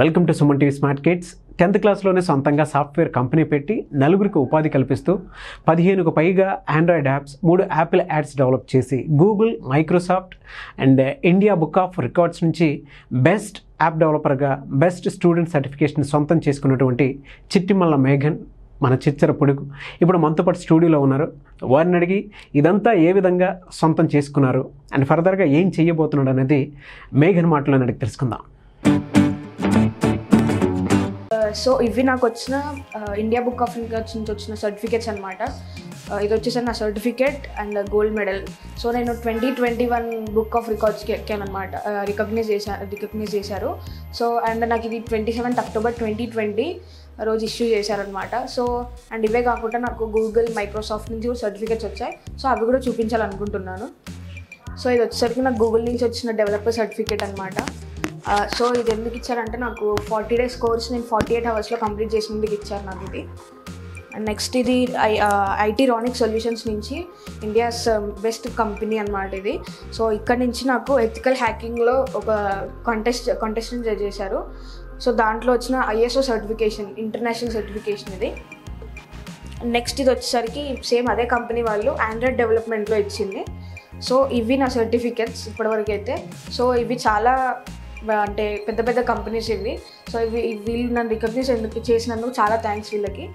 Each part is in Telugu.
Welcome to Suman TV smart kids tenth క్లాస్లోనే సొంతంగా సాఫ్ట్వేర్ కంపెనీ పెట్టి నలుగురికి ఉపాధి కల్పిస్తూ పదిహేనుకు పైగా ఆండ్రాయిడ్ యాప్స్ మూడు యాపిల్ యాడ్స్ డెవలప్ చేసి Google Microsoft and India book of records నుంచి బెస్ట్ యాప్ డెవలపర్గా బెస్ట్ స్టూడెంట్ సర్టిఫికేషన్ సొంతం చేసుకున్నటువంటి చిట్టిమల్ల మేఘన్ మన చిచ్చర పొడుగు ఇప్పుడు మనతో పాటు స్టూడియోలో ఉన్నారు వారిని అడిగి ఇదంతా ఏ విధంగా సొంతం చేసుకున్నారు అండ్ ఫర్దర్గా ఏం చేయబోతున్నాడు అనేది మేఘన్ మాటలో అడిగి తెలుసుకుందాం సో ఇవి నాకు వచ్చిన ఇండియా బుక్ ఆఫ్ రికార్డ్స్ నుంచి వచ్చిన సర్టిఫికేట్స్ అనమాట ఇది వచ్చేసరి నా certificate and gold medal so నేను twenty twenty one book of రికార్డ్స్కి ఎక్కాను అనమాట రికగ్నైజ్ చేశారు రికగ్నైజ్ చేశారు సో అండ్ నాకు ఇది twenty seventh October twenty twenty రోజు ఇష్యూ చేశారనమాట సో అండ్ ఇవే కాకుండా నాకు గూగుల్ మైక్రోసాఫ్ట్ నుంచి కూడా సర్టిఫికేట్స్ వచ్చాయి సో అవి కూడా చూపించాలనుకుంటున్నాను సో ఇది వచ్చేసరికి నాకు గూగుల్ నుంచి వచ్చిన డెవలపర్ సర్టిఫికేట్ అనమాట సో ఇది ఎందుకు ఇచ్చారంటే నాకు ఫార్టీ డేస్ కోర్స్ నేను ఫార్టీ ఎయిట్ అవర్స్లో కంప్లీట్ ముందుకు ఇచ్చారు నాకు ఇది నెక్స్ట్ ఇది ఐ ఐటీ రానిక్ సొల్యూషన్స్ నుంచి ఇండియాస్ um, బెస్ట్ కంపెనీ అనమాట ఇది సో ఇక్కడ నుంచి నాకు ఎథికల్ హ్యాకింగ్లో ఒక కంటెస్టెంట్ జడ్జ్ చేశారు సో దాంట్లో వచ్చిన ఐఎస్ఓ సర్టిఫికేషన్ ఇంటర్నేషనల్ సర్టిఫికేషన్ ఇది నెక్స్ట్ ఇది వచ్చేసరికి సేమ్ అదే కంపెనీ వాళ్ళు ఆండ్రాయిడ్ డెవలప్మెంట్లో ఇచ్చింది సో ఇవి నా సర్టిఫికెట్స్ ఇప్పటివరకు అయితే సో ఇవి చాలా అంటే పెద్ద పెద్ద కంపెనీస్ ఇవి సో ఇవి వీళ్ళు నన్ను రికగ్నైజ్ ఎందుకు చేసినందుకు చాలా థ్యాంక్స్ వీళ్ళకి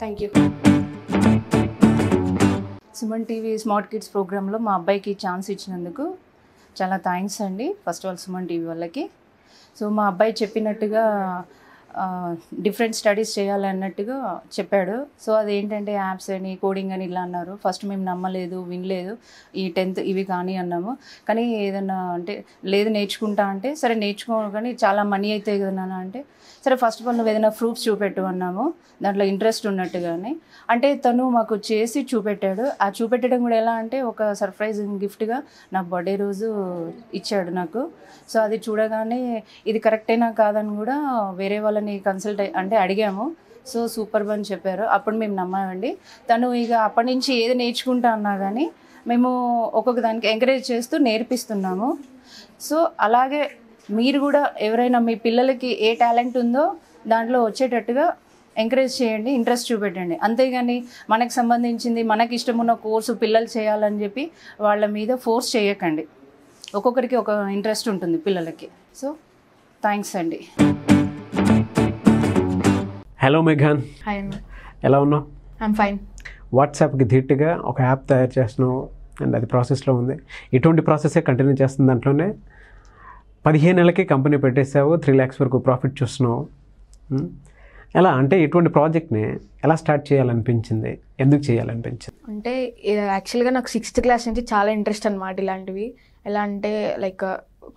thank uh, you Suman TV smart kids ప్రోగ్రాంలో మా అబ్బాయికి ఛాన్స్ ఇచ్చినందుకు చాలా థ్యాంక్స్ అండి ఫస్ట్ ఆల్ సుమన్ టీవీ వాళ్ళకి సో మా అబ్బాయి చెప్పినట్టుగా డిఫరెంట్ స్టడీస్ చేయాలన్నట్టుగా చెప్పాడు సో అది ఏంటంటే యాప్స్ అని కోడింగ్ అని ఇలా అన్నారు ఫస్ట్ మేము నమ్మలేదు వినలేదు ఈ టెన్త్ ఇవి కానీ అన్నాము కానీ ఏదన్నా అంటే లేదు నేర్చుకుంటా అంటే సరే నేర్చుకో కానీ చాలా మనీ అవుతాయి కదా అంటే సరే ఫస్ట్ ఆఫ్ ఆల్ నువ్వు ఏదైనా ప్రూఫ్స్ చూపెట్టు అన్నాము దాంట్లో ఇంట్రెస్ట్ ఉన్నట్టుగానే అంటే తను మాకు చేసి చూపెట్టాడు ఆ చూపెట్టడం కూడా ఎలా అంటే ఒక సర్ప్రైజ్ గిఫ్ట్గా నా బర్త్డే రోజు ఇచ్చాడు నాకు సో అది చూడగానే ఇది కరెక్టైనా కాదని కూడా వేరే వాళ్ళ అతన్ని కన్సల్ట్ అంటే అడిగాము సో సూపర్ అని చెప్పారు అప్పుడు మేము నమ్మామండి తను ఇక అప్పటి నుంచి ఏది నేర్చుకుంటా అన్నా కానీ మేము ఒక్కొక్క దానికి ఎంకరేజ్ చేస్తూ నేర్పిస్తున్నాము సో అలాగే మీరు కూడా ఎవరైనా మీ పిల్లలకి ఏ టాలెంట్ ఉందో దాంట్లో వచ్చేటట్టుగా ఎంకరేజ్ చేయండి ఇంట్రెస్ట్ చూపెట్టండి అంతేగాని మనకు సంబంధించింది మనకి ఇష్టమున్న కోర్సు పిల్లలు చేయాలని చెప్పి వాళ్ళ మీద ఫోర్స్ చేయకండి ఒక్కొక్కరికి ఒక ఇంట్రెస్ట్ ఉంటుంది పిల్లలకి సో థ్యాంక్స్ అండి హలో మెఘాన్ హాయ్ అన్న ఎలా ఉన్నావు ఐమ్ ఫైన్ వాట్సాప్కి ధీటుగా ఒక యాప్ తయారు చేస్తున్నావు అండ్ అది ప్రాసెస్లో ఉంది ఇటువంటి ప్రాసెసే కంటిన్యూ చేస్తుంది దాంట్లోనే పదిహేను నెలలకి కంపెనీ పెట్టేసావు త్రీ ల్యాక్స్ వరకు ప్రాఫిట్ చూస్తున్నావు ఎలా అంటే ఇటువంటి ప్రాజెక్ట్ని ఎలా స్టార్ట్ చేయాలనిపించింది ఎందుకు చేయాలనిపించింది అంటే యాక్చువల్గా నాకు సిక్స్త్ క్లాస్ నుంచి చాలా ఇంట్రెస్ట్ అనమాట ఇలాంటివి ఎలా అంటే లైక్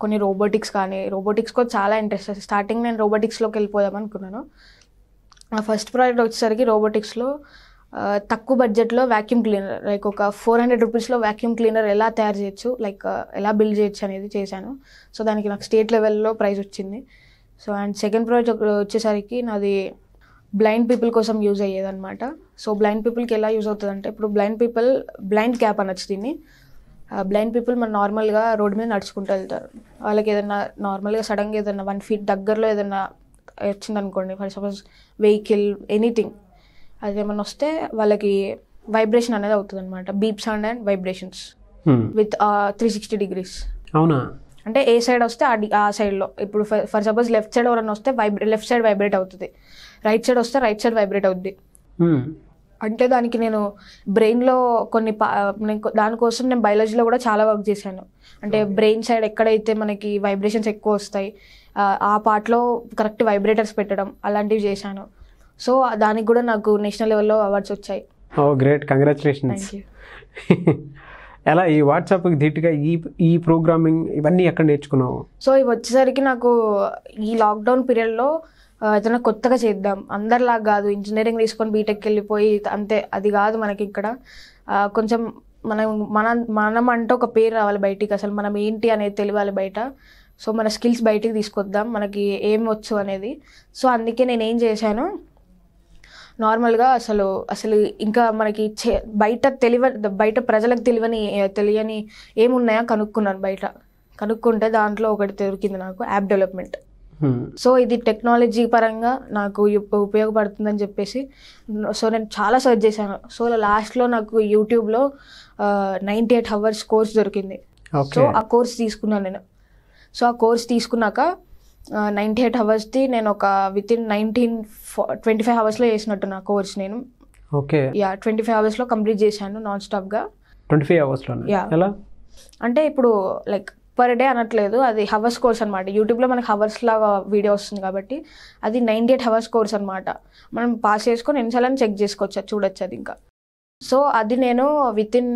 కొన్ని రోబోటిక్స్ కానీ రోబోటిక్స్ కూడా చాలా ఇంట్రెస్ట్ స్టార్టింగ్ నేను రోబోటిక్స్లోకి వెళ్ళిపోదాం అనుకున్నాను ఫస్ట్ ప్రోడక్ట్ వచ్చేసరికి రోబోటిక్స్లో తక్కువ బడ్జెట్లో వ్యాక్యూమ్ క్లీనర్ లైక్ ఒక ఫోర్ హండ్రెడ్ రూపీస్లో వ్యాక్యూమ్ క్లీనర్ ఎలా తయారు చేయొచ్చు లైక్ ఎలా బిల్డ్ చేయొచ్చు అనేది చేశాను సో దానికి నాకు స్టేట్ లెవెల్లో ప్రైజ్ వచ్చింది సో అండ్ సెకండ్ ప్రోడక్ట్ వచ్చేసరికి నాది బ్లైండ్ పీపుల్ కోసం యూజ్ అయ్యేది అనమాట సో బ్లైండ్ పీపుల్కి ఎలా యూజ్ అవుతుంది అంటే ఇప్పుడు బ్లైండ్ పీపుల్ బ్లైండ్ క్యాప్ అనొచ్చు దీన్ని బ్లైండ్ పీపుల్ మన నార్మల్గా రోడ్డు మీద నడుచుకుంటూ వెళ్తారు వాళ్ళకి ఏదైనా నార్మల్గా సడన్గా ఏదైనా వన్ ఫీట్ దగ్గరలో ఏదైనా వచ్చింది అనుకోండి ఫర్ సపోజ్ వెహికల్ ఎనీథింగ్ అది ఏమైనా వస్తే వాళ్ళకి వైబ్రేషన్ అనేది అవుతుంది అనమాట beep sound and vibrations with three sixty degrees అవునా అంటే ఏ సైడ్ వస్తే ఆ సైడ్లో ఇప్పుడు ఫర్ సపోజ్ లెఫ్ట్ సైడ్ ఎవరైనా వస్తే వైబ్రే లెఫ్ట్ సైడ్ వైబ్రేట్ అవుతుంది రైట్ సైడ్ వస్తే రైట్ సైడ్ వైబ్రేట్ అవుద్ది hmm. అంటే దానికి నేను బ్రెయిన్లో కొన్ని దానికోసం నేను బయాలజీలో కూడా చాలా వర్క్ చేశాను అంటే బ్రెయిన్ సైడ్ ఎక్కడైతే మనకి వైబ్రేషన్స్ ఎక్కువ వస్తాయి ఆ పాటలో కరెక్ట్ వైబ్రేటర్స్ పెట్టడం అలాంటివి చేశాను సో దానికి కూడా నాకు నేషనల్ లెవెల్లో అవార్డ్స్ వచ్చాయి ఓ గ్రేట్ కంగ్రాచులేషన్స్ ఎలా ఈ వాట్సాప్కి ధీటుగా ఈ ఈ ప్రోగ్రామింగ్ ఇవన్నీ ఎక్కడ నేర్చుకున్నావు సో ఇవి వచ్చేసరికి నాకు ఈ లాక్డౌన్ పీరియడ్లో ఏదైనా కొత్తగా చేద్దాం అందరిలాగా కాదు ఇంజనీరింగ్ తీసుకొని బీటెక్కి వెళ్ళిపోయి అంతే అది కాదు మనకి ఇక్కడ కొంచెం మనం మన మనం అంటే ఒక పేరు రావాలి బయటికి అసలు మనం ఏంటి అనేది తెలియాలి బయట సో మన స్కిల్స్ బయటికి తీసుకొద్దాం మనకి ఏం వచ్చు అనేది సో అందుకే నేను ఏం చేశాను నార్మల్గా అసలు అసలు ఇంకా మనకి బయట తెలివ బయట ప్రజలకు తెలియని తెలియని ఏమున్నాయో కనుక్కున్నాను బయట కనుక్కుంటే దాంట్లో ఒకటి దొరికింది నాకు యాప్ డెవలప్మెంట్ సో ఇది టెక్నాలజీ పరంగా నాకు ఉపయోగపడుతుందని చెప్పేసి సో నేను చాలా సర్చ్ చేశాను సో లాస్ట్లో నాకు యూట్యూబ్లో నైంటీ ఎయిట్ అవర్స్ కోర్స్ దొరికింది సో ఆ కోర్స్ తీసుకున్నాను నేను సో ఆ కోర్స్ తీసుకున్నాక నైంటీ ఎయిట్ అవర్స్ది నేను ఒక within nineteen twenty five అవర్స్లో చేసినట్టు నా కోర్స్ నేను ఓకే యా ట్వంటీ ఫైవ్ అవర్స్లో కంప్లీట్ చేశాను నాన్ స్టాప్గా ట్వంటీ ఫైవ్ అవర్స్లో ఎలా అంటే ఇప్పుడు లైక్ పర్ డే అనట్లేదు అది హవర్స్ కోర్స్ అనమాట యూట్యూబ్లో మనకి హవర్స్ లాగా వీడియో వస్తుంది కాబట్టి అది నైంటీ ఎయిట్ హవర్స్ కోర్స్ అనమాట మనం పాస్ చేసుకొని ఎన్నిసార్లు చెక్ చేసుకోవచ్చు చూడొచ్చు అది ఇంకా సో అది నేను within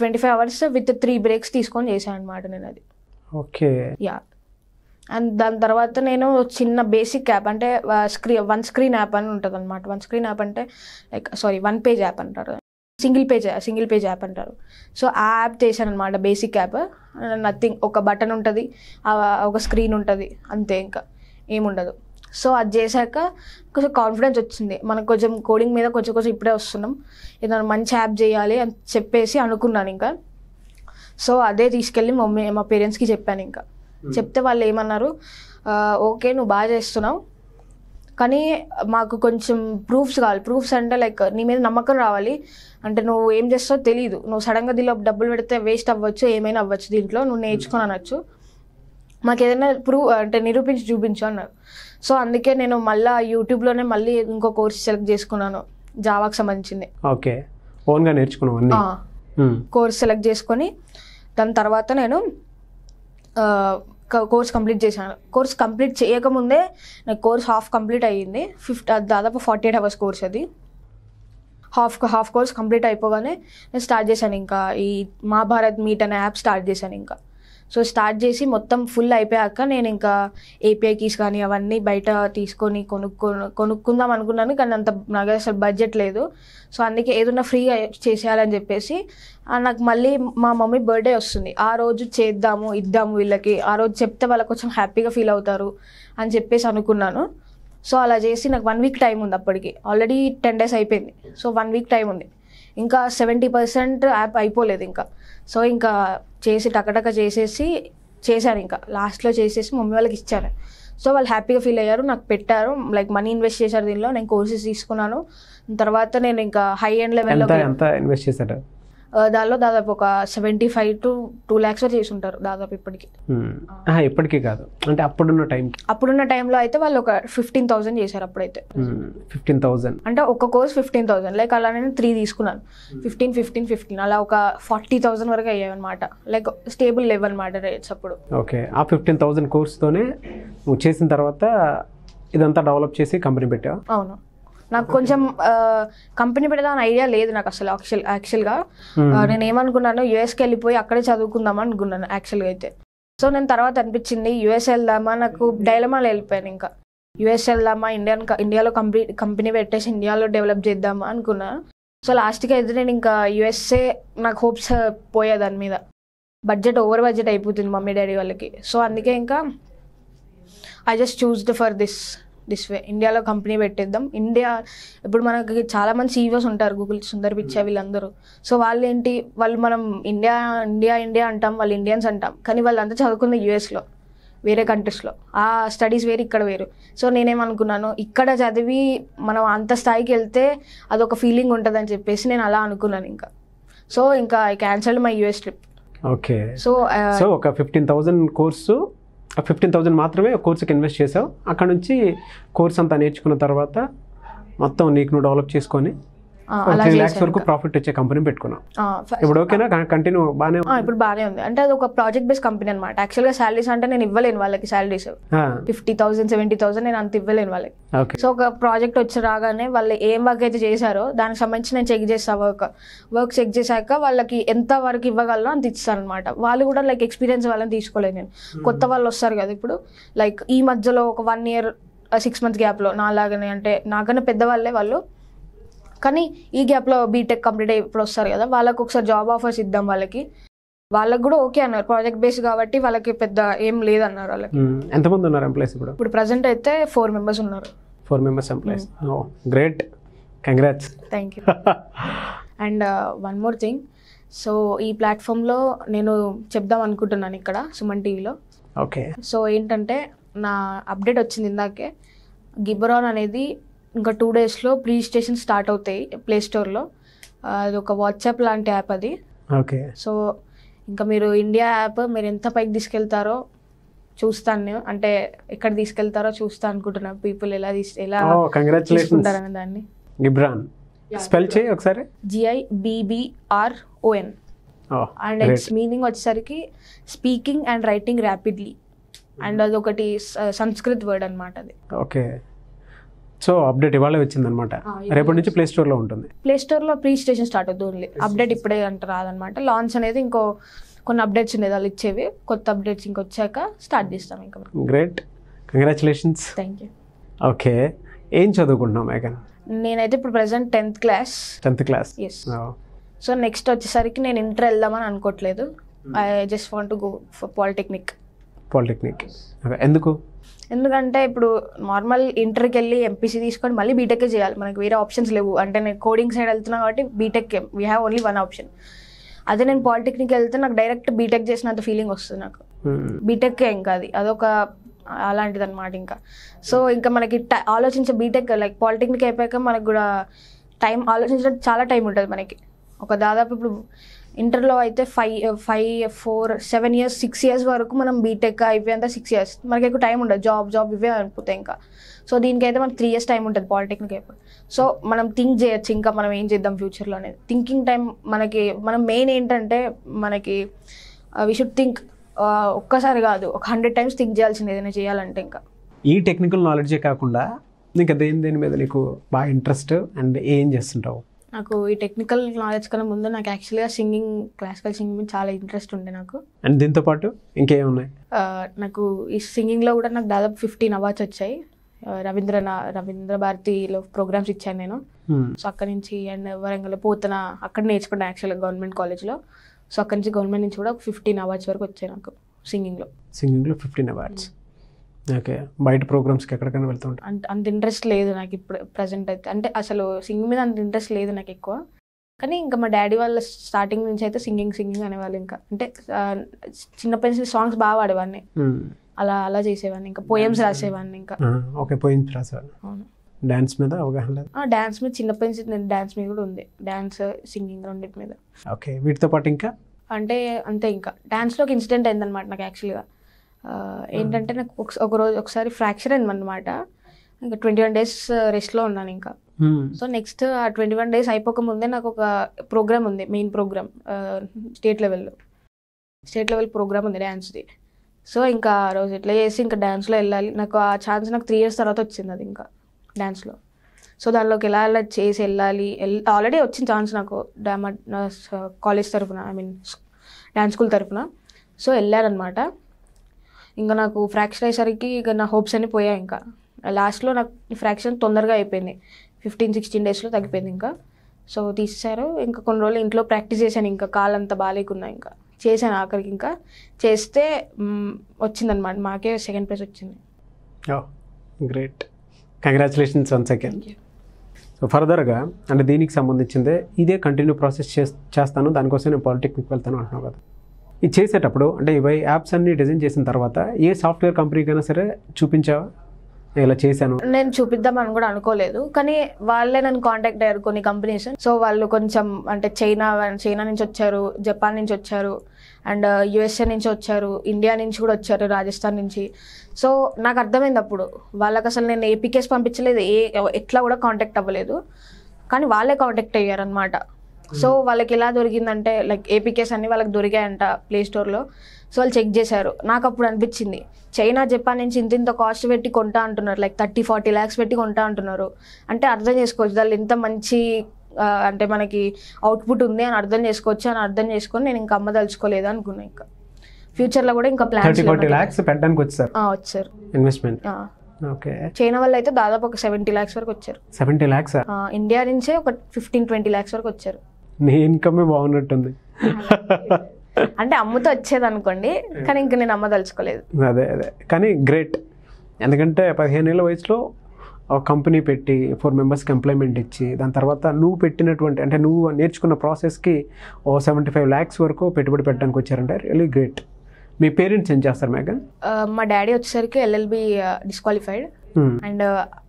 twenty five hours with three breaks తీసుకొని చేశాను అనమాట నేను అది ఓకే యా అండ్ దాని తర్వాత నేను చిన్న బేసిక్ యాప్ అంటే స్క్రీ వన్ స్క్రీన్ యాప్ అని ఉంటుంది అనమాట వన్ స్క్రీన్ యాప్ అంటే like sorry one page app అంటారు single page single page app అంటారు సో ఆ యాప్ చేశాను అనమాట బేసిక్ యాప్ నథింగ్ ఒక బటన్ ఉంటుంది ఒక స్క్రీన్ ఉంటుంది అంతే ఇంకా ఏముండదు సో అది చేశాక కొంచెం కాన్ఫిడెన్స్ వచ్చింది మనకు కొంచెం కోడింగ్ మీద కొంచెం కొంచెం ఇప్పుడే వస్తున్నాం ఏదైనా మంచి యాప్ చేయాలి అని చెప్పేసి అనుకున్నాను ఇంకా సో అదే తీసుకెళ్ళి మమ్మీ మా పేరెంట్స్కి చెప్పాను ఇంకా చెప్తే వాళ్ళు ఏమన్నారు ఓకే నువ్వు బాగా చేస్తున్నావు కానీ మాకు కొంచెం ప్రూఫ్స్ కావాలి ప్రూఫ్స్ అంటే లైక్ నీ మీద నమ్మకం రావాలి అంటే నువ్వు ఏం చేస్తావో తెలియదు నువ్వు సడన్గా దీనిలో డబ్బులు పెడితే వేస్ట్ అవ్వచ్చు ఏమైనా అవ్వచ్చు దీంట్లో నువ్వు నేర్చుకొని అనొచ్చు మాకు ఏదైనా ప్రూవ్ అంటే నిరూపించి చూపించు అన్నారు సో అందుకే నేను మళ్ళీ యూట్యూబ్లోనే మళ్ళీ ఇంకో కోర్స్ సెలెక్ట్ చేసుకున్నాను జావాకి సంబంధించింది ఓకే ఓన్గా నేర్చుకున్నాను కోర్స్ సెలెక్ట్ చేసుకొని దాని తర్వాత నేను కోర్స్ కంప్లీట్ చేశాను కోర్స్ కంప్లీట్ చేయకముందే నాకు కోర్స్ హాఫ్ కంప్లీట్ అయ్యింది ఫిఫ్త్ దాదాపు ఫార్టీ ఎయిట్ అవర్స్ కోర్స్ అది హాఫ్ హాఫ్ కోర్స్ కంప్లీట్ అయిపోగానే నేను స్టార్ట్ చేశాను ఇంకా ఈ మహాభారత్ మీట్ అనే యాప్ స్టార్ట్ చేశాను ఇంకా సో స్టార్ట్ చేసి మొత్తం ఫుల్ అయిపోయాక నేను ఇంకా ఏపీఐ కీస్ కానీ అవన్నీ బయట తీసుకొని కొనుక్కో కొనుక్కుందాం అనుకున్నాను కానీ అంత నాకు అసలు బడ్జెట్ లేదు సో అందుకే ఏదన్నా ఫ్రీగా చేసేయాలని చెప్పేసి నాకు మళ్ళీ మా మమ్మీ బర్త్డే వస్తుంది ఆ రోజు చేద్దాము ఇద్దాము వీళ్ళకి ఆ రోజు చెప్తే వాళ్ళకి కొంచెం హ్యాపీగా ఫీల్ అవుతారు అని చెప్పేసి అనుకున్నాను సో అలా చేసి నాకు వన్ వీక్ టైం ఉంది అప్పటికి ఆల్రెడీ టెన్ డేస్ అయిపోయింది సో వన్ వీక్ టైం ఉంది ఇంకా సెవెంటీ పర్సెంట్ యాప్ అయిపోలేదు ఇంకా సో ఇంకా చేసి టకటక చేసేసి చేశాను ఇంకా లాస్ట్లో చేసేసి మమ్మీ వాళ్ళకి ఇచ్చారు సో వాళ్ళు హ్యాపీగా ఫీల్ అయ్యారు నాకు పెట్టారు లైక్ మనీ ఇన్వెస్ట్ చేశారు దీనిలో నేను కోర్సెస్ తీసుకున్నాను తర్వాత నేను ఇంకా హై ఎండ్ లెవెల్లో ఇన్వెస్ట్ చేశారు దానిలో దాదాపు ఒక seventy five to two lakhs చేసి ఉంటారు దాదాపు ఇప్పటికి ఇప్పటికీ కాదు అంటే అప్పుడున్న టైం అప్పుడున్న టైంలో అయితే వాళ్ళు ఒక ఫిఫ్టీన్ థౌసండ్ చేశారు అప్పుడైతే ఫిఫ్టీన్ థౌసండ్ అంటే ఒక కోర్స్ ఫిఫ్టీన్ థౌసండ్ లైక్ అలా నేను త్రీ తీసుకున్నాను ఫిఫ్టీన్ ఫిఫ్టీన్ ఫిఫ్టీన్ అలా ఒక ఫార్టీ థౌసండ్ వరకు అనమాట లైక్ స్టేబుల్ లెవెల్ అనమాట రేట్స్ అప్పుడు ఓకే ఆ ఫిఫ్టీన్ థౌసండ్ కోర్స్తోనే తోనే చేసిన తర్వాత ఇదంతా డెవలప్ చేసి కంపెనీ పెట్టావు అవును నాకు కొంచెం కంపెనీ పెడదాం ఐడియా లేదు నాకు అసలు యాక్చువల్ గా hmm. నేను ఏమనుకున్నాను యుఎస్కి వెళ్ళిపోయి అక్కడే చదువుకుందాం అనుకున్నాను యాక్చువల్ గా అయితే సో నేను తర్వాత అనిపించింది యుఎస్ వెళ్దామా నాకు డైలమాలో వెళ్ళిపోయాను ఇంకా యుఎస్ వెళ్దామా ఇండియన్ ఇండియాలో కంపెనీ కంపెనీ పెట్టేసి ఇండియాలో డెవలప్ చేద్దామా అనుకున్నా సో కి అయితే నేను ఇంకా యుఎస్ఏ నాకు హోప్స్ పోయా దాని మీద బడ్జెట్ ఓవర్ బడ్జెట్ అయిపోతుంది మమ్మీ డాడీ వాళ్ళకి సో అందుకే ఇంకా I just choosed for this this way ఇండియాలో కంపెనీ పెట్టేద్దాం ఇండియా ఇప్పుడు మనకి చాలా మంది సీఈఓస్ ఉంటారు గూగుల్ సుందర్ పిచ్చా hmm. వీళ్ళందరూ సో వాళ్ళు ఏంటి వాళ్ళు మనం ఇండియా ఇండియా ఇండియా అంటాం వాళ్ళు ఇండియన్స్ అంటాం కానీ వాళ్ళంతా చదువుకున్న యూఎస్లో వేరే కంట్రీస్లో ఆ స్టడీస్ వేరు ఇక్కడ వేరు సో నేనేమనుకున్నాను ఇక్కడ చదివి మనం అంత స్థాయికి వెళ్తే అదొక ఫీలింగ్ ఉంటుంది అని చెప్పేసి నేను అలా అనుకున్నాను ఇంకా సో ఇంకా I cancel my US trip okay so so ఒక ఫిఫ్టీన్ థౌసండ్ కోర్సు ఆ ఫిఫ్టీన్ థౌజండ్ మాత్రమే కోర్సుకి ఇన్వెస్ట్ చేసావు అక్కడ నుంచి కోర్స్ అంతా నేర్చుకున్న తర్వాత మొత్తం నీకు నువ్వు డెవలప్ చేసుకొని త్రీ ల్యాక్స్ వరకు ప్రాఫిట్ వచ్చే కంపెనీ పెట్టుకున్నాం ఇప్పుడు ఓకేనా కంటిన్యూ బాగానే ఇప్పుడు బాగానే ఉంది అంటే అది ఒక ప్రాజెక్ట్ బేస్ కంపెనీ అనమాట యాక్చువల్ గా సాలరీస్ అంటే నేను ఇవ్వలేను వాళ్ళకి salaries fifty thousand seventy thousand నేను అంత ఇవ్వలేను వాళ్ళకి సో ఒక ప్రాజెక్ట్ వచ్చి రాగానే వాళ్ళు ఏం వర్క్ అయితే చేశారో దానికి సంబంధించి నేను చెక్ చేస్తా వర్క్ వర్క్ చెక్ చేశాక వాళ్ళకి ఎంత వరకు ఇవ్వగలరో అంత ఇస్తాను అనమాట వాళ్ళు కూడా లైక్ ఎక్స్పీరియన్స్ వాళ్ళని తీసుకోలేదు నేను hmm. కొత్త వాళ్ళు వస్తారు కదా ఇప్పుడు లైక్ ఈ మధ్యలో ఒక one year six month gap గ్యాప్లో నాలాగనే అంటే నాకన్నా పెద్దవాళ్ళే వాళ్ళు కానీ ఈ గ్యాప్లో బీటెక్ కంప్లీట్ అయ్యి ఇప్పుడు వస్తారు కదా వాళ్ళకు ఒకసారి జాబ్ ఆఫర్స్ ఇద్దాం వాళ్ళకి వాళ్ళకి కూడా ఓకే అన్నారు ప్రాజెక్ట్ బేస్ కాబట్టి వాళ్ళకి పెద్ద ఏం లేదన్నారు వాళ్ళకి ఎంతమంది ఉన్నారు ఎంప్లాయీస్ ఇప్పుడు ఇప్పుడు ప్రజెంట్ అయితే ఫోర్ మెంబర్స్ ఉన్నారు four members employees great congrats thank you and one more thing so ఈ ప్లాట్ఫామ్లో నేను చెప్దాం అనుకుంటున్నాను ఇక్కడ సుమన్ టీవీలో ఓకే సో ఏంటంటే నా అప్డేట్ వచ్చింది ఇందాకే గిబరాన్ అనేది ఇంకా టూ డేస్లో ప్రీ స్టేషన్ స్టార్ట్ అవుతాయి ప్లే స్టోర్లో అది ఒక వాట్సాప్ లాంటి యాప్ అది ఓకే సో ఇంకా మీరు ఇండియా యాప్ మీరు ఎంత పైకి తీసుకెళ్తారో చూస్తాను నేను అంటే ఎక్కడ తీసుకెళ్తారో చూస్తా అనుకుంటున్నా పీపుల్ ఎలా తీసు ఎలా oh, దాన్ని స్పెల్ చేయి ఒకసారి GI BBR ON and its meaning వచ్చేసరికి speaking and writing rapidly and అదొకటి సంస్కృత్ వర్డ్ అనమాట అది ఓకే సో అప్డేట్ ఇవాళ వచ్చిందనమాట రేపటి నుంచి ప్లే స్టోర్లో ఉంటుంది ప్లే స్టోర్లో ప్రీ స్టేషన్ స్టార్ట్ అవుతుంది అప్డేట్ ఇప్పుడే అంట రాదనమాట లాంచ్ అనేది ఇంకో కొన్ని అప్డేట్స్ ఉండేది వాళ్ళు ఇచ్చేవి కొత్త అప్డేట్స్ ఇంకొచ్చాక స్టార్ట్ చేస్తాం ఇంకా great congratulations thank you okay ఏం చదువుకుంటున్నావు మేఘన్ నేనైతే ఇప్పుడు present tenth class tenth class yes so next వచ్చేసరికి నేను ఇంటర్ వెళ్దామని అనుకోవట్లేదు I just want to go for polytechnic polytechnic ఎందుకు ఎందుకంటే ఇప్పుడు నార్మల్ ఇంటర్కి వెళ్ళి ఎంపీసీ తీసుకొని మళ్ళీ బీటెక్ చేయాలి మనకి వేరే ఆప్షన్స్ లేవు అంటే నేను కోడింగ్ సైడ్ వెళ్తున్నా కాబట్టి BTech we have only one option అదే నేను పాలిటెక్నిక్ వెళ్తే నాకు డైరెక్ట్ బీటెక్ చేసినంత ఫీలింగ్ వస్తుంది నాకు బీటెక్కే hmm. ఇంకా అది అదొక అలాంటిది అనమాట ఇంకా సో ఇంకా మనకి ఆలోచించే బీటెక్ లైక్ పాలిటెక్నిక్ అయిపోయాక మనకు కూడా టైం ఆలోచించడానికి చాలా టైం ఉంటుంది మనకి ఒక దాదాపు ఇప్పుడు ఇంటర్లో అయితే five five four seven years six years వరకు మనం బీటెక్ అంతా సిక్స్ ఇయర్స్ మనకి ఎక్కువ టైం ఉండదు జాబ్ జాబ్ ఇవే అనిపోతాయి ఇంకా సో దీనికైతే మనకి త్రీ ఇయర్స్ టైం ఉంటుంది పాలిటెక్నిక్ అయిపోయి సో మనం థింక్ చేయొచ్చు ఇంకా మనం ఏం చేద్దాం ఫ్యూచర్లో అనేది థింకింగ్ టైం మనకి మనం మెయిన్ ఏంటంటే మనకి వి షుడ్ థింక్ ఒక్కసారి కాదు ఒక హండ్రెడ్ టైమ్స్ థింక్ చేయాల్సింది ఏదైనా చేయాలంటే ఇంకా ఈ టెక్నికల్ నాలెడ్జే కాకుండా నీకు దేని దేని మీద నీకు బాగా ఇంట్రెస్ట్ అండ్ ఏం చేస్తుంటావు నాకు ఈ టెక్నికల్ నాలెడ్జ్ కన్నా ముందు నాకు యాక్చువల్గా సింగింగ్ క్లాసికల్ సింగింగ్ మీద చాలా ఇంట్రెస్ట్ ఉండే నాకు అండ్ దీంతో పాటు ఇంకేమున్నాయి నాకు ఈ సింగింగ్లో కూడా నాకు దాదాపు ఫిఫ్టీన్ అవార్డ్స్ వచ్చాయి రవీంద్ర రవీంద్ర భారతిలో ప్రోగ్రామ్స్ ఇచ్చాను నేను సో hmm. అక్కడ నుంచి అండ్ వరంగల్ పోతన అక్కడ నేర్చుకున్నాను యాక్చువల్గా గవర్నమెంట్ కాలేజ్లో సో అక్కడ నుంచి గవర్నమెంట్ నుంచి కూడా ఫిఫ్టీన్ అవార్డ్స్ వరకు వచ్చాయి నాకు సింగింగ్లో సింగింగ్లో ఫిఫ్టీన్ అవార్డ్స్ ఓకే బయట ప్రోగ్రామ్స్కి ఎక్కడికైనా వెళ్తూ ఉంటాను అంత అంత ఇంట్రెస్ట్ లేదు నాకు ఇప్పుడు ప్రజెంట్ అయితే అంటే అసలు సింగింగ్ మీద అంత ఇంట్రెస్ట్ లేదు నాకు ఎక్కువ కానీ ఇంకా మా డాడీ వాళ్ళ స్టార్టింగ్ నుంచి అయితే సింగింగ్ సింగింగ్ అనేవాళ్ళు ఇంకా అంటే చిన్నప్పటి నుంచి సాంగ్స్ బాగా పాడేవాడిని అలా అలా చేసేవాడిని ఇంకా పోయమ్స్ రాసేవాడిని ఇంకా ఓకే పోయమ్స్ రాసేవాడు అవును డాన్స్ మీద అవగాహన లేదు డాన్స్ మీద చిన్నప్పటి నుంచి నేను డాన్స్ మీద కూడా ఉంది డాన్స్ సింగింగ్ రెండింటి మీద ఓకే వీటితో పాటు ఇంకా అంటే అంతే ఇంకా డాన్స్లో ఒక ఇన్సిడెంట్ అయిందనమాట నాకు యాక్చువల్గా ఏంటంటే నాకు ఒక రోజు ఒకసారి ఫ్రాక్చర్ అయింది అనమాట ఇంకా ట్వంటీ వన్ డేస్ రెస్ట్లో ఉన్నాను ఇంకా సో నెక్స్ట్ ఆ ట్వంటీ వన్ డేస్ అయిపోక ముందే నాకు ఒక ప్రోగ్రామ్ ఉంది మెయిన్ ప్రోగ్రామ్ స్టేట్ లెవెల్లో స్టేట్ లెవెల్ ప్రోగ్రామ్ ఉంది డ్యాన్స్ది సో ఇంకా ఆ రోజు ఇట్లా చేసి ఇంకా డ్యాన్స్లో వెళ్ళాలి నాకు ఆ ఛాన్స్ నాకు త్రీ ఇయర్స్ తర్వాత వచ్చింది అది ఇంకా డ్యాన్స్లో సో దానిలోకి ఎలా ఎలా చేసి వెళ్ళాలి ఆల్రెడీ వచ్చిన ఛాన్స్ నాకు డ్యామ్ కాలేజ్ తరఫున ఐ మీన్ డ్యాన్స్ స్కూల్ తరఫున సో వెళ్ళారనమాట ఇంకా నాకు ఫ్రాక్షన్ అయ్యేసరికి ఇక నా హోప్స్ అన్నీ పోయాయి ఇంకా లాస్ట్లో నాకు ఫ్రాక్షన్ తొందరగా అయిపోయింది ఫిఫ్టీన్ సిక్స్టీన్ డేస్లో తగ్గిపోయింది ఇంకా సో తీసేశారు ఇంకా కొన్ని రోజులు ఇంట్లో ప్రాక్టీస్ చేశాను ఇంకా కాలు అంతా బాగాలేకున్నా ఇంకా చేశాను ఆఖరికి ఇంకా చేస్తే వచ్చిందనమాట మాకే సెకండ్ ప్రైజ్ వచ్చింది great congratulations one second so ఫర్దర్గా అంటే దీనికి సంబంధించిందే ఇదే కంటిన్యూ ప్రాసెస్ చేస్తాను దానికోసం నేను పాలిటెక్నిక్ వెళ్తాను అంటున్నాను కదా ఇది చేసేటప్పుడు అంటే ఇవి యాప్స్ అన్ని డిజైన్ చేసిన తర్వాత ఏ సాఫ్ట్వేర్ కంపెనీకైనా సరే చూపించావా ఇలా చేశాను నేను చూపిద్దామని కూడా అనుకోలేదు కానీ వాళ్ళే నన్ను కాంటాక్ట్ అయ్యారు కొన్ని కంపెనీస్ సో వాళ్ళు కొంచెం అంటే చైనా చైనా నుంచి వచ్చారు జపాన్ నుంచి వచ్చారు అండ్ యుఎస్ఏ uh, నుంచి వచ్చారు ఇండియా నుంచి కూడా వచ్చారు రాజస్థాన్ నుంచి సో నాకు అర్థమైంది అప్పుడు వాళ్ళకి అసలు నేను ఏపీకేస్ పంపించలేదు ఏ ఎట్లా కూడా కాంటాక్ట్ అవ్వలేదు కానీ వాళ్ళే కాంటాక్ట్ అయ్యారనమాట సో వాళ్ళకి ఎలా దొరికిందంటే లైక్ ఏపీకేస్ అన్ని వాళ్ళకి దొరికాయంట ప్లే స్టోర్లో సో వాళ్ళు చెక్ చేశారు నాకు అప్పుడు అనిపించింది చైనా జపాన్ నుంచి ఇంత ఇంత కాస్ట్ పెట్టి కొంటా అంటున్నారు లైక్ థర్టీ ఫార్టీ ల్యాక్స్ పెట్టి కొంటా అంటున్నారు అంటే అర్థం చేసుకోవచ్చు వాళ్ళు ఇంత మంచి అంటే మనకి అవుట్పుట్ ఉంది అని అర్థం చేసుకోవచ్చు అని అర్థం చేసుకొని నేను ఇంకా అమ్మదలుచుకోలేదు అనుకున్నాను ఇంకా ఫ్యూచర్లో కూడా ఇంకా ప్లాన్ వచ్చారు వచ్చారు ఇన్వెస్ట్మెంట్ ఓకే చైనా వల్ల అయితే దాదాపు ఒక సెవెంటీ ల్యాక్స్ వరకు వచ్చారు సెవెంటీ ల్యాక్స్ ఇండియా నుంచే ఒక ఫిఫ్టీన్ ట్వంటీ ల్యాక్స్ వరకు వచ్చారు నీ ఇన్కమే బాగున్నట్టుంది అంటే అమ్మతో వచ్చేది అనుకోండి కానీ ఇంకా నేను అమ్మదలుచుకోలేదు అదే అదే కానీ గ్రేట్ ఎందుకంటే పదిహేను ఏళ్ళ వయసులో ఒక కంపెనీ పెట్టి ఫోర్ మెంబర్స్కి ఎంప్లాయ్మెంట్ ఇచ్చి దాని తర్వాత నువ్వు పెట్టినటువంటి అంటే నువ్వు నేర్చుకున్న ప్రాసెస్కి ఓ సెవెంటీ ఫైవ్ ల్యాక్స్ వరకు పెట్టుబడి పెట్టడానికి వచ్చారంటే రియలీ గ్రేట్ మీ పేరెంట్స్ ఏం చేస్తారు మేఘన్ మా డాడీ వచ్చేసరికి ఎల్ఎల్బి డిస్క్వాలిఫైడ్ Hmm. అండ్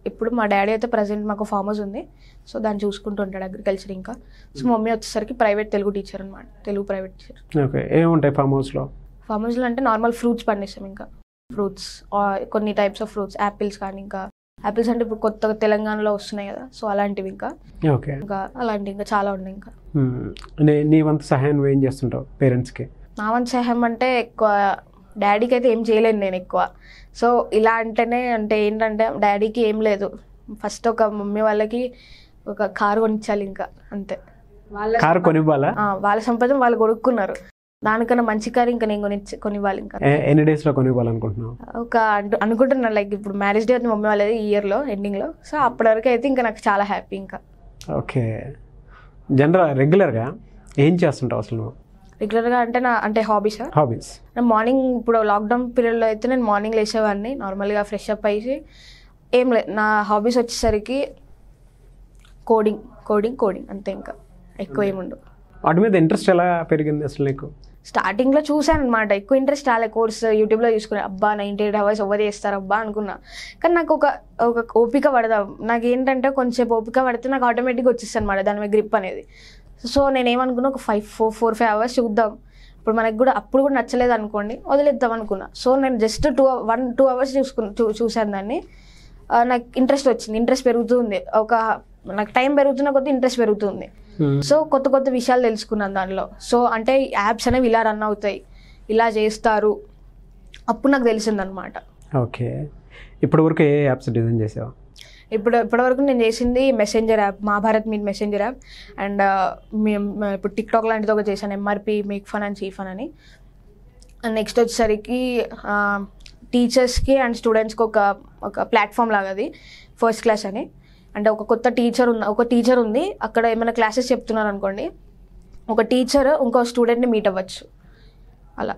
ఇప్పుడు మా డాడీ అయితే ప్రజెంట్ మాకు ఫామ్ హౌస్ ఉంది సో దాన్ని చూసుకుంటూ ఉంటాడు అగ్రికల్చర్ ఇంకా సో hmm. మమ్మీ వచ్చేసరికి ప్రైవేట్ తెలుగు టీచర్ అనమాట తెలుగు ప్రైవేట్ టీచర్ ఓకే ఏముంటాయి లో ఫార్మ్ హౌస్ లో అంటే నార్మల్ ఫ్రూట్స్ పండిస్తాం ఇంకా ఫ్రూట్స్ కొన్ని టైప్స్ ఆఫ్ ఫ్రూట్స్ యాపిల్స్ కానీ ఇంకా యాపిల్స్ అంటే ఇప్పుడు కొత్త తెలంగాణలో వస్తున్నాయి కదా సో అలాంటివి ఇంకా ఓకే ఇంకా అలాంటివి ఇంకా చాలా ఉన్నాయి ఇంకా hmm. నీ వంతు సహాయం ఏం చేస్తుంటావు పేరెంట్స్కి నా వంత సహాయం అంటే ఎక్కువ డాడీకి అయితే ఏం చేయలేను నేను ఎక్కువ సో ఇలా అంటేనే అంటే ఏంటంటే డాడీకి ఏం లేదు ఫస్ట్ ఒక మమ్మీ వాళ్ళకి ఒక కారు కొనిచ్చాలి ఇంకా అంతే వాళ్ళ కారు కొనివ్వాలా వాళ్ళ సంపాదన వాళ్ళు కొనుక్కున్నారు దానికన్నా మంచి కారు ఇంకా నేను కొని కొనివ్వాలి ఇంకా ఎన్ని డేస్ లో కొనివ్వాలనుకుంటున్నాను ఒక అనుకుంటున్నాను లైక్ ఇప్పుడు మ్యారేజ్ డే మమ్మీ వాళ్ళది ఈ ఇయర్ లో ఎండింగ్ లో సో అప్పటి వరకు అయితే ఇంకా నాకు చాలా హ్యాపీ ఇంకా ఓకే జనరల్ రెగ్యులర్గా ఏం చేస్తుంటావు అసలు నువ్వు రెగ్యులర్గా అంటే నా అంటే హాబీస్ హాబీస్ మార్నింగ్ ఇప్పుడు లాక్డౌన్ పీరియడ్లో అయితే నేను మార్నింగ్ లేచేవాడిని నార్మల్గా ఫ్రెష్ అప్ అయ్యి ఏం లేదు నా హాబీస్ వచ్చేసరికి కోడింగ్ కోడింగ్ కోడింగ్ అంతే ఇంకా ఎక్కువ hmm. ఏముండవు వాటి మీద ఇంట్రెస్ట్ ఎలా పెరిగింది అసలు నీకు స్టార్టింగ్లో చూసాను అనమాట ఎక్కువ ఇంట్రెస్ట్ రాలే కోర్స్ యూట్యూబ్లో చూసుకున్నా అబ్బా నైన్టీ ఎయిట్ అవర్స్ ఎవరు చేస్తారు అబ్బా అనుకున్నా కానీ నాకు ఒక ఒక ఓపిక పడదా నాకు ఏంటంటే కొంచెం ఓపిక పడితే నాకు ఆటోమేటిక్గా వచ్చేస్తాను అనమాట దాని మీద గ్రిప్ అనేది సో నేను ఏమనుకున్నా ఒక five four four five hours చూద్దాం ఇప్పుడు మనకి కూడా అప్పుడు కూడా నచ్చలేదు అనుకోండి వదిలేద్దాం అనుకున్నా సో నేను just two one two hours చూసుకున్న చూ చూశాను దాన్ని నాకు ఇంట్రెస్ట్ వచ్చింది ఇంట్రెస్ట్ పెరుగుతుంది ఒక నాకు టైం పెరుగుతున్న కొద్ది ఇంట్రెస్ట్ పెరుగుతుంది hmm. సో కొత్త కొత్త విషయాలు తెలుసుకున్నాను దానిలో సో అంటే యాప్స్ అనేవి ఇలా రన్ అవుతాయి ఇలా చేస్తారు అప్పుడు నాకు తెలిసిందనమాట ఓకే ఇప్పటివరకు వరకు ఏ యాప్స్ డిజైన్ చేసావు ఇప్పుడు ఇప్పటివరకు నేను చేసింది మెసెంజర్ యాప్ మహాభారత్ మీ మెసెంజర్ యాప్ అండ్ ఇప్పుడు టిక్టాక్ లాంటిది ఒక చేశాను MRP make fun and fun అని అండ్ నెక్స్ట్ వచ్చేసరికి టీచర్స్కి అండ్ స్టూడెంట్స్కి ఒక ఒక ప్లాట్ఫామ్ లాగా అది ఫస్ట్ క్లాస్ అని అంటే ఒక కొత్త టీచర్ ఉన్న ఒక టీచర్ ఉంది అక్కడ ఏమైనా క్లాసెస్ చెప్తున్నారు అనుకోండి ఒక టీచర్ ఇంకో స్టూడెంట్ని మీట్ అవ్వచ్చు అలా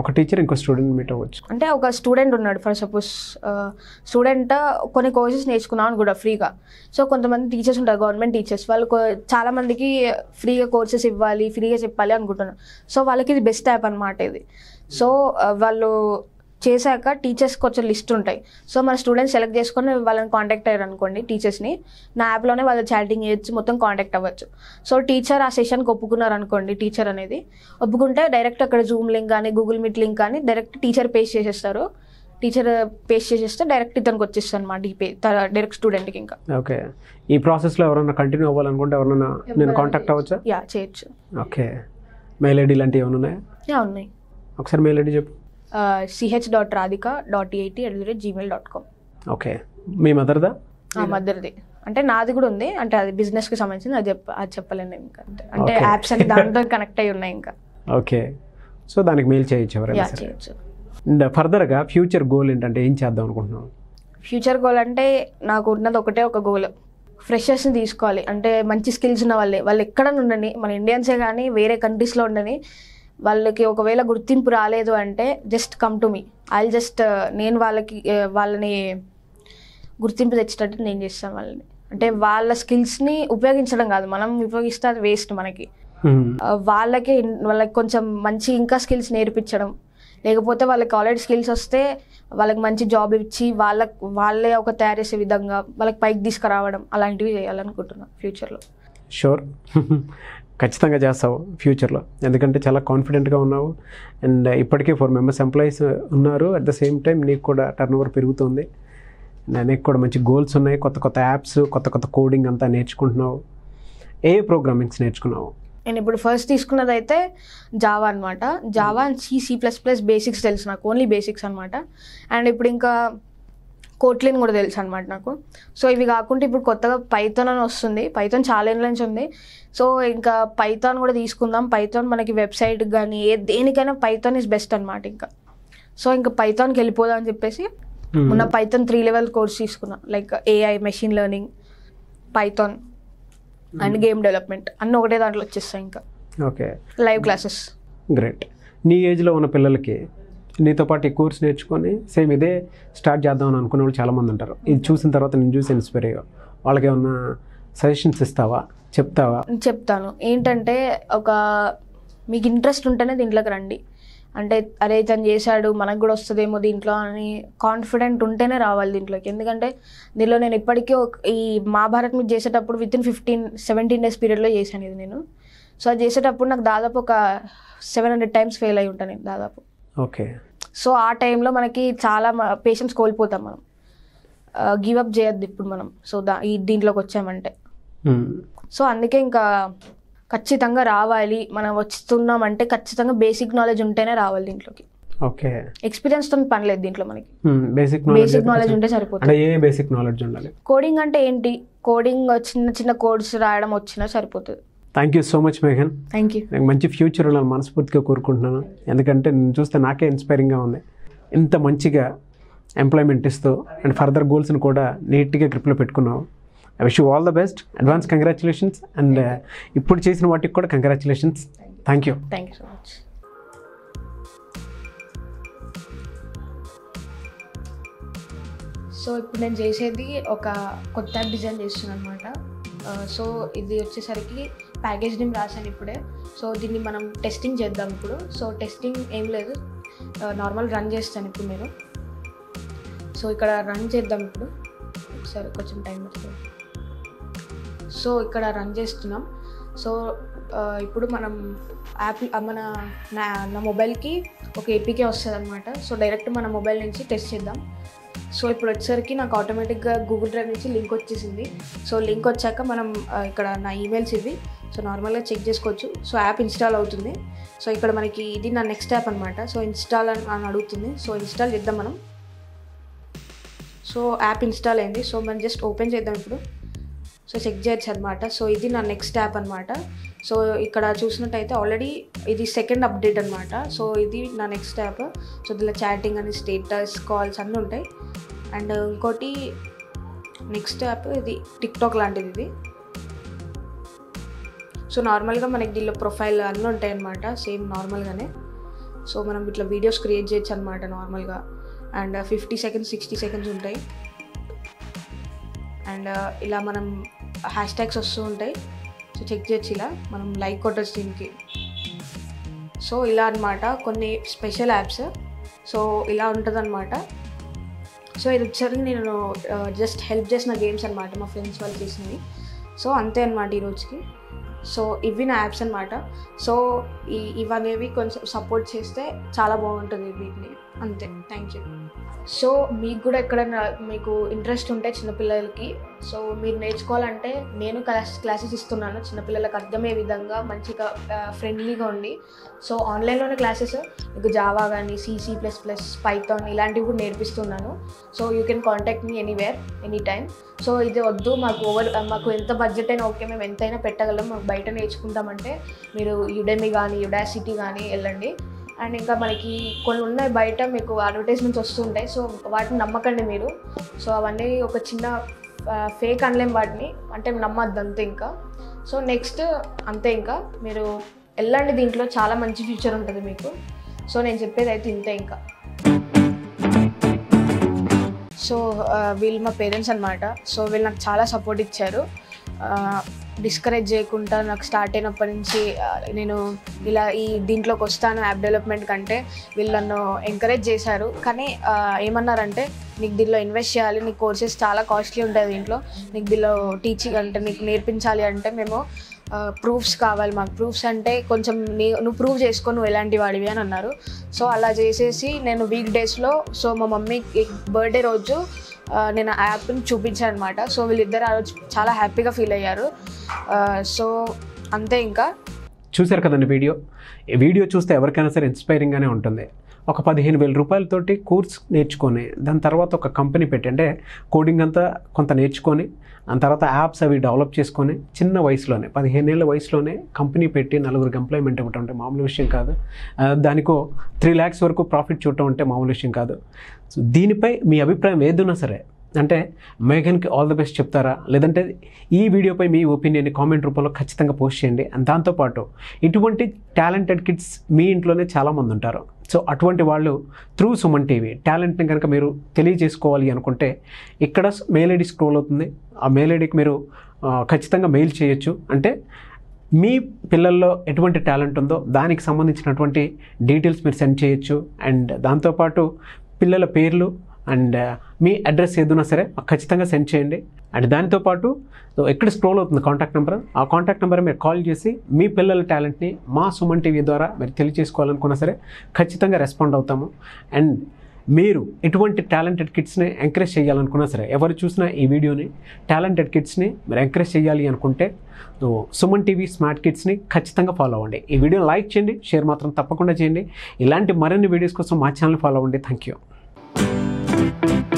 ఒక టీచర్ ఇంకో స్టూడెంట్ మీట్ అవ్వచ్చు అంటే ఒక స్టూడెంట్ ఉన్నాడు ఫర్ సపోజ్ స్టూడెంట్ కొన్ని కోర్సెస్ నేర్చుకున్నాను కూడా ఫ్రీగా సో కొంతమంది టీచర్స్ ఉంటారు గవర్నమెంట్ టీచర్స్ వాళ్ళు చాలా మందికి ఫ్రీగా కోర్సెస్ ఇవ్వాలి ఫ్రీగా చెప్పాలి అనుకుంటున్నారు సో వాళ్ళకి ఇది బెస్ట్ యాప్ అనమాట ఇది సో వాళ్ళు చేశాక టీచర్స్కి కొంచెం లిస్ట్ ఉంటాయి సో మన స్టూడెంట్స్ సెలెక్ట్ చేసుకొని వాళ్ళని కాంటాక్ట్ అయ్యారు అనుకోండి టీచర్స్ని నా యాప్లోనే వాళ్ళు చాటింగ్ చేయొచ్చు మొత్తం కాంటాక్ట్ అవ్వచ్చు సో టీచర్ ఆ సెషన్కి ఒప్పుకున్నారు అనుకోండి టీచర్ అనేది ఒప్పుకుంటే డైరెక్ట్ అక్కడ జూమ్ లింక్ కానీ గూగుల్ మీట్ లింక్ కానీ డైరెక్ట్ టీచర్ పేస్ చేసేస్తారు టీచర్ పేస్ట్ చేసేస్తే డైరెక్ట్ ఇతనికి వచ్చేస్తాను అనమాట ఈ పే డైరెక్ట్ స్టూడెంట్కి ఇంకా ఓకే ఈ ప్రాసెస్లో ఎవరైనా కంటిన్యూ అవ్వాలనుకుంటే ఎవరైనా నేను కాంటాక్ట్ అవ్వచ్చా యా చేయొచ్చు ఓకే మెయిల్ ఐడి లాంటివి ఏమైనా ఉన్నాయా యా ఉన్నాయి ఒకసారి మెయిల్ ఐడి చెప్పు CH dot Radhika dot eighty at the rate Gmail dot com okay మీ మదర్దా మదర్ది అంటే నాది కూడా ఉంది అంటే అది బిజినెస్ కి సంబంధించింది అది చెప్ప అది చెప్పలేను ఇంకా అంటే యాప్స్ అన్ని దాంతో కనెక్ట్ అయి ఉన్నాయి ఇంకా ఓకే సో దానికి మెయిల్ చేయొచ్చు ఎవరైనా చేయొచ్చు అండ్ ఫర్దర్గా ఫ్యూచర్ గోల్ ఏంటంటే ఏం చేద్దాం అనుకుంటున్నాం ఫ్యూచర్ గోల్ అంటే నాకు ఉన్నది ఒకటే ఒక గోల్ ఫ్రెషర్స్ని తీసుకోవాలి అంటే మంచి స్కిల్స్ ఉన్న వాళ్ళే వాళ్ళు ఎక్కడ ఉండని మన ఇండియన్సే కానీ వేరే కంట్రీస్లో ఉండని వాళ్ళకి ఒకవేళ గుర్తింపు రాలేదు అంటే just come to me I just నేను వాళ్ళకి uh, వాళ్ళని గుర్తింపు తెచ్చేటట్టు నేను చేస్తాను వాళ్ళని అంటే వాళ్ళ స్కిల్స్ని ఉపయోగించడం కాదు మనం ఉపయోగిస్తే అది వేస్ట్ మనకి hmm. uh, వాళ్ళకి వాళ్ళకి కొంచెం మంచి ఇంకా స్కిల్స్ నేర్పించడం లేకపోతే వాళ్ళకి ఆల్రెడీ స్కిల్స్ వస్తే వాళ్ళకి మంచి జాబ్ ఇచ్చి వాళ్ళ వాళ్ళే ఒక తయారు చేసే విధంగా వాళ్ళకి పైకి తీసుకురావడం అలాంటివి చేయాలనుకుంటున్నాను ఫ్యూచర్లో షూర్ ఖచ్చితంగా చేస్తావు ఫ్యూచర్లో ఎందుకంటే చాలా కాన్ఫిడెంట్గా ఉన్నావు అండ్ ఇప్పటికే ఫోర్ మెంబర్స్ ఎంప్లాయీస్ ఉన్నారు అట్ ద సేమ్ టైం నీకు కూడా టర్న్ ఓవర్ పెరుగుతుంది నీకు కూడా మంచి గోల్స్ ఉన్నాయి కొత్త కొత్త యాప్స్ కొత్త కొత్త కోడింగ్ అంతా నేర్చుకుంటున్నావు ఏ ప్రోగ్రామింగ్స్ నేర్చుకున్నావు నేను ఇప్పుడు ఫస్ట్ తీసుకున్నది అయితే జావా అనమాట Java and C C plus plus basics తెలుసు నాకు ఓన్లీ బేసిక్స్ అనమాట అండ్ ఇప్పుడు ఇంకా కోట్లిన్ కూడా తెలుసు అనమాట నాకు సో ఇవి కాకుండా ఇప్పుడు కొత్తగా పైథాన్ అని వస్తుంది పైథాన్ చాలా ఏళ్ళ నుంచి ఉంది సో ఇంకా పైథాన్ కూడా తీసుకుందాం పైథాన్ మనకి వెబ్సైట్ కానీ ఏ దేనికైనా పైథాన్ ఇస్ బెస్ట్ అనమాట ఇంకా సో ఇంకా పైథాన్కి వెళ్ళిపోదాం అని చెప్పేసి ఉన్న పైథాన్ త్రీ లెవెల్ కోర్స్ తీసుకున్నాం like AI machine learning Python and game development అన్నీ ఒకటే దాంట్లో వచ్చేస్తాయి ఇంకా ఓకే లైవ్ క్లాసెస్ గ్రేట్ నీ ఏజ్లో ఉన్న పిల్లలకి నీతో పాటు ఈ కోర్స్ నేర్చుకొని సేమ్ ఇదే స్టార్ట్ చేద్దాం అని అనుకునే వాళ్ళు చాలామంది ఉంటారు ఇది చూసిన తర్వాత నేను చూసి ఇన్స్పైర్ అయ్యా వాళ్ళకి ఏమన్నా సజెషన్స్ ఇస్తావా చెప్తావా చెప్తాను ఏంటంటే ఒక మీకు ఇంట్రెస్ట్ ఉంటేనే దీంట్లోకి రండి అంటే అరే తను చేశాడు మనకు కూడా వస్తుందేమో దీంట్లో అని కాన్ఫిడెంట్ ఉంటేనే రావాలి దీంట్లోకి ఎందుకంటే దీనిలో నేను ఇప్పటికీ ఈ మహాభారత్ మీద చేసేటప్పుడు within fifteen seventeen days పీరియడ్లో చేశాను ఇది నేను సో అది చేసేటప్పుడు నాకు దాదాపు ఒక సెవెన్ హండ్రెడ్ టైమ్స్ ఫెయిల్ అయి ఉంటాను నేను దాదాపు ఓకే సో ఆ టైంలో మనకి చాలా పేషెంట్స్ కోల్పోతాం మనం గివ్ అప్ చేయొద్దు ఇప్పుడు మనం సో దా ఈ దీంట్లోకి వచ్చామంటే hmm. సో అందుకే ఇంకా ఖచ్చితంగా రావాలి మనం వస్తున్నామంటే ఖచ్చితంగా బేసిక్ నాలెడ్జ్ ఉంటేనే రావాలి దీంట్లోకి ఓకే ఎక్స్పీరియన్స్ తో పని లేదు దీంట్లో మనకి బేసిక్ బేసిక్ నాలెడ్జ్ ఉంటే సరిపోతుంది ఏ బేసిక్ నాలెడ్జ్ ఉండాలి కోడింగ్ అంటే ఏంటి కోడింగ్ చిన్న చిన్న కోడ్స్ రాయడం వచ్చినా సరిపోతుంది థ్యాంక్ యూ సో మచ్ మేఘన్ థ్యాంక్ యూ నాకు మంచి ఫ్యూచర్ ఉండాలని మనస్ఫూర్తిగా కోరుకుంటున్నాను ఎందుకంటే నేను చూస్తే నాకే ఇన్స్పైరింగ్గా ఉంది ఇంత మంచిగా ఎంప్లాయ్మెంట్ ఇస్తూ అండ్ ఫర్దర్ గోల్స్ని కూడా నీట్గా గ్రిప్లో పెట్టుకున్నావు I wish you all the best advance congratulations and ఇప్పుడు చేసిన వాటికి కూడా congratulations thank you thank you so much so నేను చేసేది సో uh, ఇది వచ్చేసరికి ప్యాకేజ్ నేమ్ రాశాను ఇప్పుడే సో దీన్ని మనం టెస్టింగ్ చేద్దాం ఇప్పుడు సో టెస్టింగ్ ఏం లేదు నార్మల్ రన్ చేస్తాను ఇప్పుడు నేను సో ఇక్కడ రన్ చేద్దాం ఇప్పుడు ఒకసారి కొంచెం టైం పడుతుంది సో ఇక్కడ రన్ చేస్తున్నాం సో ఇప్పుడు మనం యాప్ మన నా నా మొబైల్కి ఒక ఏపీకే వస్తుంది అనమాట సో డైరెక్ట్ మన మొబైల్ నుంచి టెస్ట్ చేద్దాం సో ఇప్పుడు వచ్చేసరికి నాకు ఆటోమేటిక్గా గూగుల్ డ్రైవ్ నుంచి లింక్ వచ్చేసింది సో లింక్ వచ్చాక మనం ఇక్కడ నా ఈమెయిల్స్ ఇవి సో నార్మల్గా చెక్ చేసుకోవచ్చు సో యాప్ ఇన్స్టాల్ అవుతుంది సో ఇక్కడ మనకి ఇది నా నెక్స్ట్ యాప్ అనమాట సో ఇన్స్టాల్ అని అడుగుతుంది సో ఇన్స్టాల్ చేద్దాం మనం సో యాప్ ఇన్స్టాల్ అయింది సో మనం జస్ట్ ఓపెన్ చేద్దాం ఇప్పుడు సో చెక్ చేయొచ్చు అనమాట సో ఇది నా నెక్స్ట్ యాప్ అనమాట సో ఇక్కడ చూసినట్టయితే ఆల్రెడీ ఇది సెకండ్ అప్డేట్ అనమాట సో ఇది నా నెక్స్ట్ యాప్ సో దీనిలో చాటింగ్ అని స్టేటస్ కాల్స్ అన్నీ ఉంటాయి అండ్ ఇంకోటి నెక్స్ట్ యాప్ ఇది టిక్టాక్ లాంటిది ఇది సో నార్మల్గా మనకి దీనిలో ప్రొఫైల్ అన్నీ ఉంటాయన్నమాట సేమ్ నార్మల్గానే సో మనం ఇట్లా వీడియోస్ క్రియేట్ చేయొచ్చు అనమాట నార్మల్గా and fifty seconds sixty seconds ఉంటాయి అండ్ uh, ఇలా మనం హ్యాష్ ట్యాగ్స్ వస్తూ ఉంటాయి సో చెక్ చేయొచ్చు ఇలా మనం లైక్ కొట్టచ్చు దీనికి సో ఇలా అనమాట కొన్ని స్పెషల్ యాప్స్ సో ఇలా అనమాట సో ఇది వచ్చేసరికి నేను జస్ట్ uh, హెల్ప్ చేసిన గేమ్స్ అనమాట మా ఫ్రెండ్స్ వాళ్ళు చేసినవి సో అంతే అనమాట ఈరోజుకి సో ఇవి నా యాప్స్ అనమాట సో ఇవనేవి కొంచెం సపోర్ట్ చేస్తే చాలా బాగుంటుంది వీటిని అంతే థ్యాంక్ యూ సో మీకు కూడా ఎక్కడైనా మీకు ఇంట్రెస్ట్ ఉంటే చిన్నపిల్లలకి సో మీరు నేర్చుకోవాలంటే నేను క్లాస్ క్లాసెస్ ఇస్తున్నాను చిన్నపిల్లలకు అర్థమయ్యే విధంగా మంచిగా ఫ్రెండ్లీగా ఉండి సో ఆన్లైన్లోనే క్లాసెస్ మీకు జావా కానీ సీసీ ప్లస్ ప్లస్ పైథాన్ ఇలాంటివి కూడా నేర్పిస్తున్నాను so you can contact me anywhere any time so ఇది వద్దు మాకు ఓవర్ మాకు ఎంత బడ్జెట్ అయినా ఓకే మేము ఎంతైనా పెట్టగలం మాకు బయట నేర్చుకుంటామంటే మీరు యుడెమి కానీ యుడాసిటీ కానీ వెళ్ళండి అండ్ ఇంకా మనకి కొన్ని ఉన్నాయి బయట మీకు అడ్వర్టైజ్మెంట్స్ వస్తుంటాయి సో వాటిని నమ్మకండి మీరు సో అవన్నీ ఒక చిన్న ఫేక్ అనలేం వాటిని అంటే నమ్మద్దు అంతే ఇంకా సో నెక్స్ట్ అంతే ఇంకా మీరు వెళ్ళండి దీంట్లో చాలా మంచి ఫ్యూచర్ ఉంటుంది మీకు సో నేను చెప్పేది అయితే ఇంతే ఇంకా సో వీళ్ళు మా పేరెంట్స్ అనమాట సో వీళ్ళు నాకు చాలా సపోర్ట్ ఇచ్చారు డిస్కరేజ్ చేయకుండా నాకు స్టార్ట్ అయినప్పటి నుంచి నేను ఇలా ఈ దీంట్లోకి వస్తాను యాప్ డెవలప్మెంట్ కంటే వీళ్ళు నన్ను ఎంకరేజ్ చేశారు కానీ ఏమన్నారంటే నీకు దీనిలో ఇన్వెస్ట్ చేయాలి నీ కోర్సెస్ చాలా కాస్ట్లీ ఉంటాయి దీంట్లో నీకు దీనిలో టీచింగ్ అంటే నీకు నేర్పించాలి అంటే మేము ప్రూఫ్స్ కావాలి మాకు ప్రూఫ్స్ అంటే కొంచెం నీ నువ్వు ప్రూవ్ చేసుకో నువ్వు ఎలాంటి వాడివి అని అన్నారు సో అలా చేసేసి నేను వీక్ డేస్లో సో మా మమ్మీ బర్త్డే రోజు నేను ఆ యాప్ని చూపించాను అనమాట సో వీళ్ళిద్దరు చాలా హ్యాపీగా ఫీల్ అయ్యారు సో అంతే ఇంకా చూశారు కదండి వీడియో వీడియో చూస్తే ఎవరికైనా సరే ఇన్స్పైరింగ్గానే ఉంటుంది ఒక పదిహేను వేల రూపాయలతోటి కోర్స్ నేర్చుకొని దాని తర్వాత ఒక కంపెనీ పెట్టి అంటే కోడింగ్ అంతా కొంత నేర్చుకొని ఆ తర్వాత యాప్స్ అవి డెవలప్ చేసుకొని చిన్న వయసులోనే పదిహేనేళ్ళ వయసులోనే కంపెనీ పెట్టి నలుగురికి ఎంప్లాయ్మెంట్ ఇవ్వటం అంటే మామూలు విషయం కాదు దానికో త్రీ ల్యాక్స్ వరకు ప్రాఫిట్ చూడటం అంటే మామూలు విషయం కాదు సో దీనిపై మీ అభిప్రాయం ఏదైనా సరే అంటే మేఘన్కి ఆల్ ద బెస్ట్ చెప్తారా లేదంటే ఈ వీడియోపై మీ ఒపీనియన్ని కామెంట్ రూపంలో ఖచ్చితంగా పోస్ట్ చేయండి అండ్ దాంతోపాటు ఇటువంటి టాలెంటెడ్ కిడ్స్ మీ ఇంట్లోనే చాలామంది ఉంటారు సో అటువంటి వాళ్ళు త్రూ సుమన్ టీవీ టాలెంట్ని కనుక మీరు తెలియజేసుకోవాలి అనుకుంటే ఇక్కడ మెయిల్ ఐడి స్క్రోల్ అవుతుంది ఆ మెయిల్ ఐడికి మీరు ఖచ్చితంగా మెయిల్ చేయొచ్చు అంటే మీ పిల్లల్లో ఎటువంటి టాలెంట్ ఉందో దానికి సంబంధించినటువంటి డీటెయిల్స్ మీరు సెండ్ చేయొచ్చు అండ్ దాంతోపాటు పిల్లల పేర్లు అండ్ uh, మీ అడ్రస్ ఏదైనా సరే మాకు ఖచ్చితంగా సెండ్ చేయండి అండ్ దానితో పాటు ఎక్కడ స్క్రోల్ అవుతుంది కాంటాక్ట్ నెంబర్ ఆ కాంటాక్ట్ నెంబర్ మీరు కాల్ చేసి మీ పిల్లల టాలెంట్ని మా సుమన్ టీవీ ద్వారా మీరు తెలియజేసుకోవాలనుకున్నా సరే ఖచ్చితంగా రెస్పాండ్ అవుతాము అండ్ మీరు ఎటువంటి టాలెంటెడ్ కిడ్స్ని ఎంకరేజ్ చేయాలనుకున్నా సరే ఎవరు చూసినా ఈ వీడియోని టాలెంటెడ్ కిడ్స్ని మీరు ఎంకరేజ్ చేయాలి అనుకుంటే సుమన్ టీవీ స్మార్ట్ కిడ్స్ని ఖచ్చితంగా ఫాలో అవ్వండి ఈ వీడియోని లైక్ చేయండి షేర్ మాత్రం తప్పకుండా చేయండి ఇలాంటి మరిన్ని వీడియోస్ కోసం మా ఛానల్ ఫాలో అవ్వండి థ్యాంక్ యూ Thank you.